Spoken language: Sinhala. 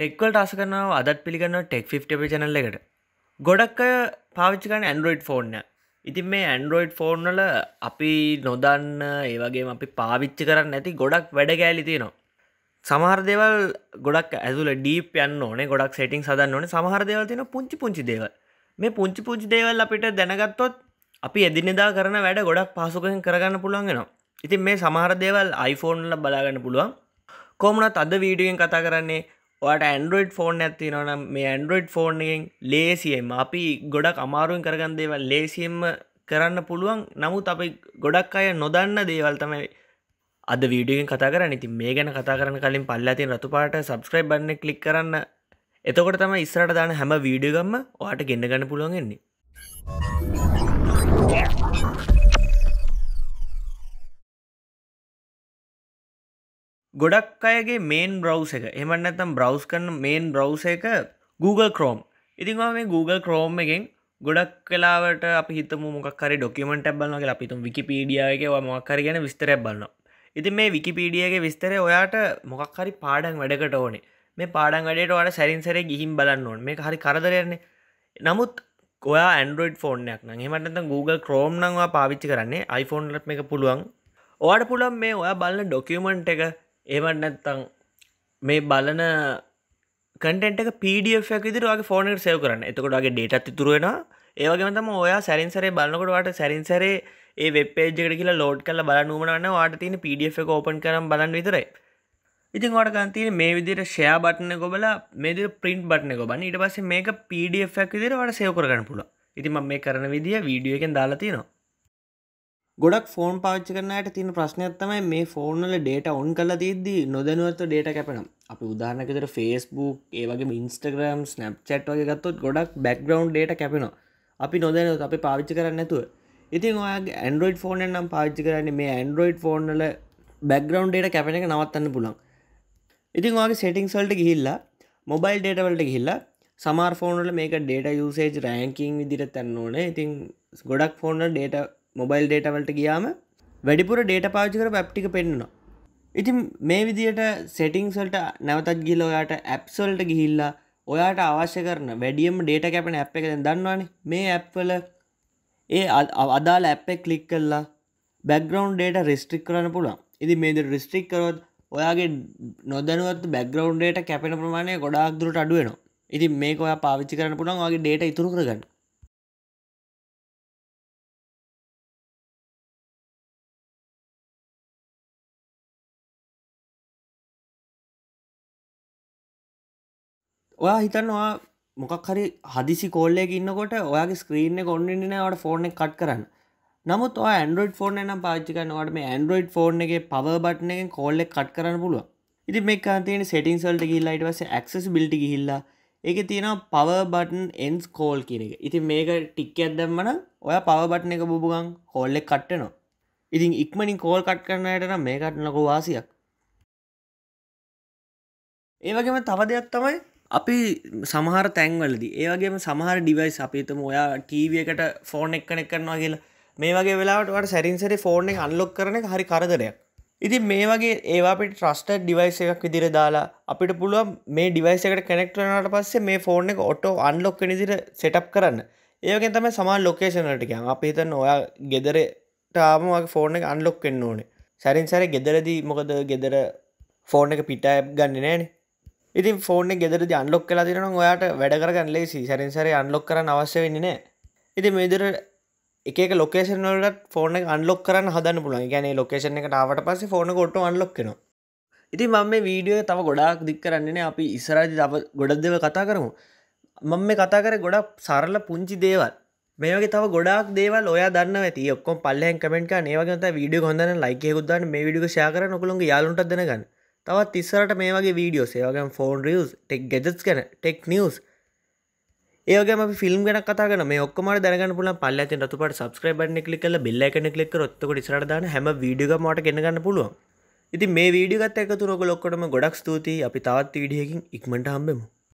ටෙක්වල්ට අස කරනාව අදත් පිළිගන්න ටෙක් ිපේ චනල්ල එකට ගොඩක් අය පාවිච්චිකන ඇන්ඩරෝයිඩ් ෆෝර්න ඉතින් මේ ඇන්ඩරෝයිඩ් ෆෝර්නල අපි නොදන්න ඒවගේ අපි පාවිච්චි කරන්න ඇති ගොඩක් වැඩ ගෑලි තියෙනවා සමහරදේවල් ගොඩක් ඇතුල ඩීප යන්න ඕනේ ගොඩක් සෙටිං සදන්න ඕන සමහරදේවල් තියෙන පුංචි පුංචි දේව මේ පුංචි පුංචි දේවල් අපිට දැනගත්තොත් අපි එදිනෙදා කරන වැඩ ගොඩක් පහසුකෙන් කරගන්න පුළුවන්ගෙනවා ඉතින් මේ සමහරදේවල් iPhoneෆෝන්ල බලාගන්න පුළුවන් කොමනත් අද වීඩියෙන් කතා කරන්නේ ඔට ඇන්ඩරෝයිඩ් ෆෝන් ඇතිනවනම් මේ ඇන්ඩරෝයිඩ් ෆෝන්ගෙන් ලේසියම් අපි ගොඩක් අමාරුවෙන් කරගන්න දේවල් ලේසියෙන්ම කරන්න පුළුවන් නමුත් අපි ගොඩක් අය නොදන්න දේවල් තමයි අද වීඩියෙන් කතා කර ඉති මේ ගැන කතා කරන කලින් පල්ල ඇතින් රතුපාට සබස්ක්‍රයිබ් බන්න කලික් කරන්න එතකොට තම ඉස්රට දාන හැම වීඩියගම්ම ඔට ගෙන්න්න ගන්න පුළුවන්ගෙන්නේ. ගොඩක් අයගේ මේන් බ්‍රව් එක එමන්න ඇතම් බ්‍රව් කරන මේන් බ්‍රව් එක Google කරෝම් ඉතින්වා මේ Google කරෝම් එකෙන් ගොඩක් කලාවට අපිත මොකර ඩොකමට බල අපිතු විකිපීඩියගේ මොක්කර ගැන විස්තර බලන්න ඉතින් මේ විකිපීඩියගේ විස්තරය ඔයාට මොකක්හරි පාඩන් වැඩකට ඕනේ මේ පාඩන් වැඩට වට සැරින්සරේ ගිහිම් බලන්න ඕන මේ හරි කරදරයන්නේ නමුත් ඔයා ඇන්ඩරෝඩ් ෆෝර්නයක් න හමට Google ක්‍රෝම් නංවා පාවිච්චි කරන්නේ iPhoneලත් එක පුළුවන් ඕට පුළන් මේ ඔයා බලන්න ඩොකමට් එක ඒමට නැත්තං මේ බලන කටෙන්ට පඩ ැකිදරගේ ෆෝනට සෙව කරන්න එතකොටගේ ඩේටත් තුරුවෙන ඒවගේමතම ඔයා සැරින්සරේ බලන්නකොටවාට සැරින්සරේ ඒ වෙබ්පේජකට කියලා ලෝඩ් කල බලනුමනන්න වාට තින පඩ එක ඕපන් කරම් බලන්න විතරයි ඉතින් වට ගන්තින මේ විදිර ෂයා බටන ගොබල මෙද පින්ට බටන ගොබන්න ඉට පස්සේ මේක පඩ ැක් විදිරවට සයව කරගන්න පුළ ඉතිම මේ කරන විදිිය වීඩියුවෙන් දාලා තිනවා ගොඩක් ෆෝන් පාච්ච කරනට තින ප්‍රශ්නයක්ත්තමයි මේ ෆෝර්නල ඩේට ඔවන් කල තිද්දී නොදනුවත්ව ඩේට කැපෙනම් අපි උදාහනකතර ෆේස්බුක් ඒවගේ ඉන්ස්ටග්‍රම් ස්නප්චට් වගේ ගත්තොත් ගොඩක් බැක්ග්‍රවන්් ඩේට කැපෙනවා අපි නොදැනත් අපි පාවිච්චි කරන්න නැතුව ඉතින් ඔයාගේ ඇන්ඩරෝයිඩ් ෆෝන නම් පාච්චි කරන්න මේ ඇන්ඩරෝයිඩ් ෆෝර්නල බැක්ග්‍රවන්් ඩේට කැපෙන එක නවත්තන්න පුළන් ඉතින් ඔයාගේ සෙටිංසල්ට ගිහිල්ලා මොබයිල් ඩේටවලට ගිහිල්ලා සමාර් ෆෝනල මේක ඩේට යුසේජ් රෑන්කින් විදිර තැන්න ඕනේ ඉතින් ගොඩක් ෆෝන ඩේට මොබයිල් ඩේටවලට ගියාම වැඩිපුර ඩේට පාචිකර පැප්ටික පෙන්න්නවා ඉතින් මේ විදියට සෙටිංසල්ට නැවතත් ගිල ඔයාට ඇප්සල්ට ගිහිල්ලා ඔයාට අවශ්‍ය කරන වැඩියම් ඩේට කැපෙන ඇ් එකෙන් දන්නවානේ මේ ඇප්වල ඒ අදාල ඇප්පෙක් කලික් කල්ලා බැග්‍රවන්් ඩේට රිස්ට්‍රික් කරන්න පුළුවන් ඉදි මේද රිස්ට්‍රික් කරොත් ඔයාගේ නොදනුවත් බැග්‍රවන්් ඩේට කැපෙන ප්‍රමාණය ගොඩාක් දුරට අඩුවෙනවා ඉතින් මේක ඔයා පාවිච්චි කරන්න පුළුවන් වගේ ඩේට ඉතුරු කරගන්න ඔයා හිතන්නවා මොකක් හරි හදිසි කෝල්ලෙ ඉන්නකොට ඔයාගේ ස්ක්‍රීන කොන්ඩිනට ෆෝර්න කට් කරන්න නමුත් ඇන්ඩරෝඩ් ෆෝර්න නම් පාච්චිකන්නවට මේ ඇන්ඩරෝඩ් ෆෝර්න එක පවබට්න එක කෝල්ලෙ කට් කරන්න පුළුව ඉති මේ කාතියන සෙටින් සල්ට ගිල්ලයිට වස ක්සස් බිල්ටි හිල්ලා එක තියෙන පවබටන් එන්ස් කෝල් කියන එක ඉති මේක ටික්ක ඇදම්මන ඔය පවබට්න එක බුබුගන් කෝල්ලෙක් කට්ටනවා ඉතින් ඉක්මනින් කෝල් කට් කරන්නයට නම් මේ කට්නකු වාසියක් ඒවගේම තව දෙයක් තමයි අපි සමහර තැන්වලදී ඒවගේම සමහර ඩිවයිස් අපිතම ඔයා ටීවියකට ෆෝන් එක් කනෙක් කරනවා කියලා මේ වගේ වෙලාට සැරින්සරි ෆෝර්න එක අන්ලොක් කරන එක හරි කරදරයක් ඉතින් මේ වගේ ඒවා අපිට ට්‍රස්ට ඩිවයිස් එකක් විදිර දාලා අපිට පුළුව මේ ඩිවයිස් එකට කනෙක්ටනට පස්සේ මේ ෆෝර්න එක ඔටෝ අන්ලොක් නිදිර සෙටප් කරන්න ඒවගේ තම සමා ලොකේෂනටකයන් අපි හිතන්න ඔයා ගෙදරටාම වගේ ෆෝර්න එක අන්ලොක් වෙන්න ඕනේ සැරින්සර ගෙදරදී මොකද ගෙදර ෆෝර්න එක පිටා ගන්න නෑනේ ඉතින් ෆෝන ගෙදර අන්ලොක් කලා තිරන ඔයාට වැඩකරගන්න ලේසි සැරින්සර අන්ලොක් කරන්න අවශ්‍ය වෙන්නේ ඉති මේදර එක ලොකේෂන් වලට ෆෝන අන්ලොක් කරන්න හදන්න පුළන් ගැන ලොකේෂන එකට ආවට පස ෆෝන කොට අන්ලොක්කන ඉති මම මේ වීඩියෝ තව ගොඩාක් දික් කරන්නේ අපි ඉස්රාජි තව ගොඩක් දෙව කතා කරමු මම මේ කතා කර ගොඩක් සරල පුංචි දේවල් මේගේ තව ගොඩක් දේවල් ඔයා දන්න ඇති ඔක්කො පල්ලෙන් කමෙන්ට නේවගත වීඩිය හොඳන්න ලයිකෙකුදන්න මේ විඩික ෂයා කරන ඔකුළොන් යාලුන්ට දෙනගන්න තවත් ඉස්සරට මේ වගේ වීඩියෝ සේවගේම ෆෝන් රියස් ටෙක් ගෙජස් ගැන ටෙක් නිියස් ඒගේම ෆිල්ම් ගැන කතාගන මේ ඔක්කම දැනගන්න පුල පල්ල ඇති රතුපට සබස්ක්‍රයිබ් කලි කල බෙල්ල එකන කලික් රොත්තක ඉසරදාන හැම වීඩියෝ මට ගෙනගන්න පුළුවන් ඉති මේ වීඩියගත් එකතුරක ලොක්කොටම ගොඩක් ස්තුතියි අපි තවත් විඩියකින් ඉක්මට හම්බෙමු